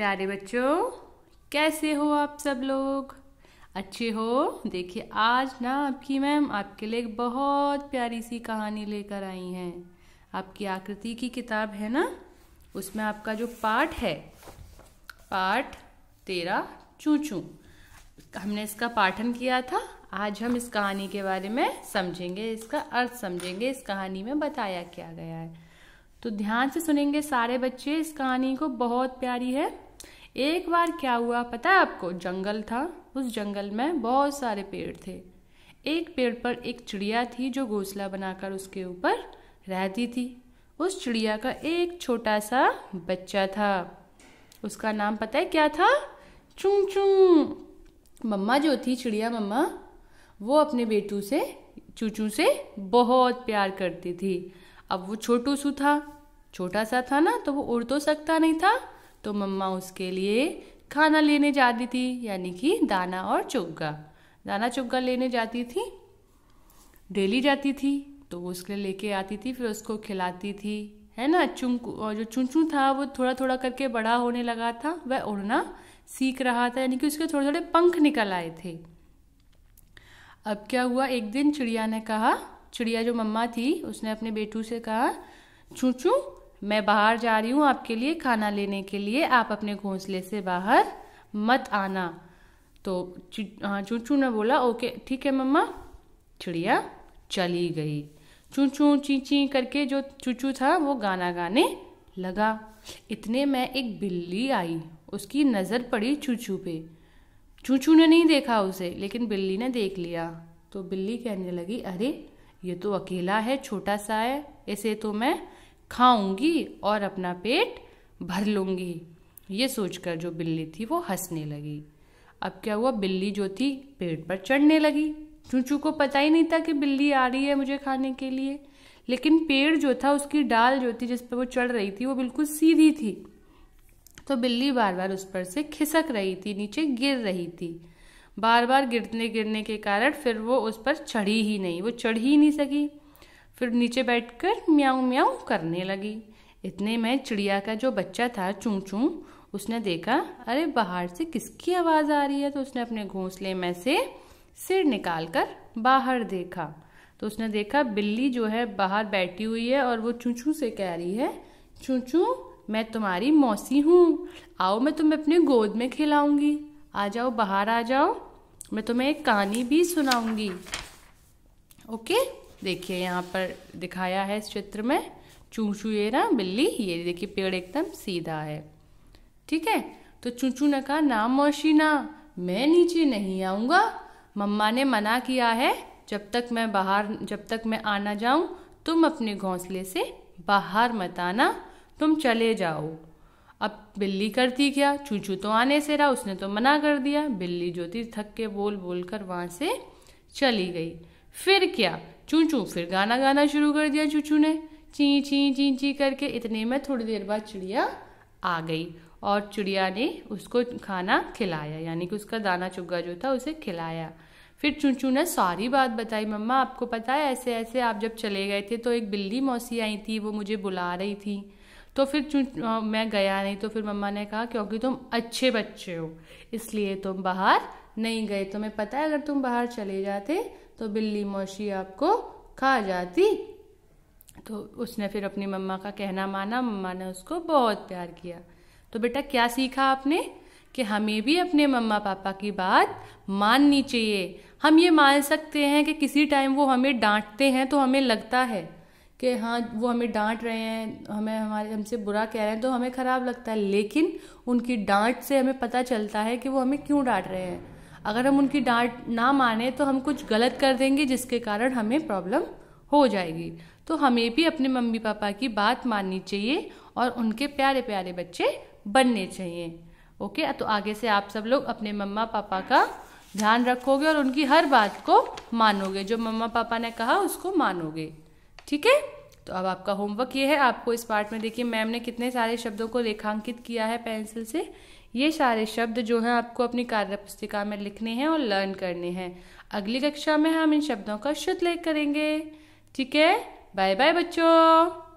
प्यारे बच्चों कैसे हो आप सब लोग अच्छे हो देखिए आज ना आपकी मैम आपके लिए एक बहुत प्यारी सी कहानी लेकर आई हैं आपकी आकृति की किताब है ना उसमें आपका जो पाठ है पाठ तेरा चूचू हमने इसका पाठन किया था आज हम इस कहानी के बारे में समझेंगे इसका अर्थ समझेंगे इस कहानी में बताया क्या गया है तो ध्यान से सुनेंगे सारे बच्चे इस कहानी को बहुत प्यारी है एक बार क्या हुआ पता है आपको जंगल था उस जंगल में बहुत सारे पेड़ थे एक पेड़ पर एक चिड़िया थी जो घोंसला बनाकर उसके ऊपर रहती थी उस चिड़िया का एक छोटा सा बच्चा था उसका नाम पता है क्या था चू चू मम्मा जो थी चिड़िया मम्मा वो अपने बेटू से चूचू से बहुत प्यार करती थी अब वो छोटू सू था छोटा सा था ना तो वो उड़ तो सकता नहीं था तो मम्मा उसके लिए खाना लेने जाती थी यानी कि दाना और चुग्गा दाना चुग्गा लेने जाती थी डेली जाती थी तो वो उसके लिए लेके आती थी फिर उसको खिलाती थी है ना चुंकू जो चुनचुन था वो थोड़ा थोड़ा करके बड़ा होने लगा था वह उड़ना सीख रहा था यानी कि उसके थोड़े थोड़े पंख निकल आए थे अब क्या हुआ एक दिन चिड़िया ने कहा चिड़िया जो मम्मा थी उसने अपने बेटू से कहा चूचू मैं बाहर जा रही हूँ आपके लिए खाना लेने के लिए आप अपने घोंसले से बाहर मत आना तो हाँ चूचू ने बोला ओके ठीक है मम्मा चिड़िया चली गई चूचू चींची करके जो चूचू था वो गाना गाने लगा इतने में एक बिल्ली आई उसकी नज़र पड़ी चूचू पे चूचू ने नहीं देखा उसे लेकिन बिल्ली ने देख लिया तो बिल्ली कहने लगी अरे ये तो अकेला है छोटा सा है इसे तो मैं खाऊंगी और अपना पेट भर लूँगी ये सोचकर जो बिल्ली थी वो हंसने लगी अब क्या हुआ बिल्ली जो थी पेड़ पर चढ़ने लगी चूचू को पता ही नहीं था कि बिल्ली आ रही है मुझे खाने के लिए लेकिन पेड़ जो था उसकी डाल जो थी जिस पर वो चढ़ रही थी वो बिल्कुल सीधी थी तो बिल्ली बार बार उस पर से खिसक रही थी नीचे गिर रही थी बार बार गिरने गिरने के कारण फिर वो उस पर चढ़ी ही नहीं वो चढ़ ही नहीं सकी फिर नीचे बैठकर म्याऊं म्याऊं करने लगी इतने में चिड़िया का जो बच्चा था चू चू उसने देखा अरे बाहर से किसकी आवाज़ आ रही है तो उसने अपने घोंसले में से सिर निकाल कर बाहर देखा तो उसने देखा बिल्ली जो है बाहर बैठी हुई है और वो चू से कह रही है चू मैं तुम्हारी मौसी हूँ आओ मैं तुम्हें अपने गोद में खिलाऊंगी आ जाओ बाहर आ जाओ मैं तुम्हें एक कहानी भी सुनाऊंगी ओके देखिए यहाँ पर दिखाया है इस चित्र में चूचू ये ना बिल्ली ये देखिए पेड़ एकदम सीधा है ठीक है तो चूचू ने कहा ना मौसी ना मैं नीचे नहीं आऊँगा मम्मा ने मना किया है जब तक मैं बाहर जब तक मैं आना जाऊँ तुम अपने घोंसले से बाहर मत आना तुम चले जाओ अब बिल्ली करती क्या चूचू तो आने से रहा उसने तो मना कर दिया बिल्ली जो थी थक के बोल बोल कर वहाँ से चली गई फिर क्या चूचू फिर गाना गाना शुरू कर दिया चू ने ची ची ची ची करके इतने में थोड़ी देर बाद चिड़िया आ गई और चिड़िया ने उसको खाना खिलाया यानी कि उसका दाना चुग्गा जो था उसे खिलाया फिर चुनचू ने सारी बात बताई मम्मा आपको पता है ऐसे ऐसे आप जब चले गए थे तो एक बिल्ली मौसी आई थी वो मुझे बुला रही थी तो फिर चुन मैं गया नहीं तो फिर मम्मा ने कहा क्योंकि तुम अच्छे बच्चे हो इसलिए तुम बाहर नहीं गए तुम्हें पता है अगर तुम बाहर चले जाते तो बिल्ली मौसी आपको खा जाती तो उसने फिर अपनी मम्मा का कहना माना मम्मा ने उसको बहुत प्यार किया तो बेटा क्या सीखा आपने कि हमें भी अपने मम्मा पापा की बात माननी चाहिए हम ये मान सकते हैं कि किसी टाइम वो हमें डांटते हैं तो हमें लगता है कि हाँ वो हमें डांट रहे हैं हमें हमारे हमसे बुरा कह रहे हैं तो हमें ख़राब लगता है लेकिन उनकी डांट से हमें पता चलता है कि वो हमें क्यों डांट रहे हैं अगर हम उनकी डांट ना माने तो हम कुछ गलत कर देंगे जिसके कारण हमें प्रॉब्लम हो जाएगी तो हमें भी अपने मम्मी पापा की बात माननी चाहिए और उनके प्यारे प्यारे बच्चे बनने चाहिए ओके तो आगे से आप सब लोग अपने मम्मा पापा का ध्यान रखोगे और उनकी हर बात को मानोगे जो मम्मा पापा ने कहा उसको मानोगे ठीक है तो अब आपका होमवर्क ये है आपको इस पार्ट में देखिए मैम ने कितने सारे शब्दों को रेखांकित किया है पेंसिल से ये सारे शब्द जो हैं आपको अपनी कार्य पुस्तिका में लिखने हैं और लर्न करने हैं अगली कक्षा में हम इन शब्दों का शुद्ध लेख करेंगे ठीक है बाय बाय बच्चों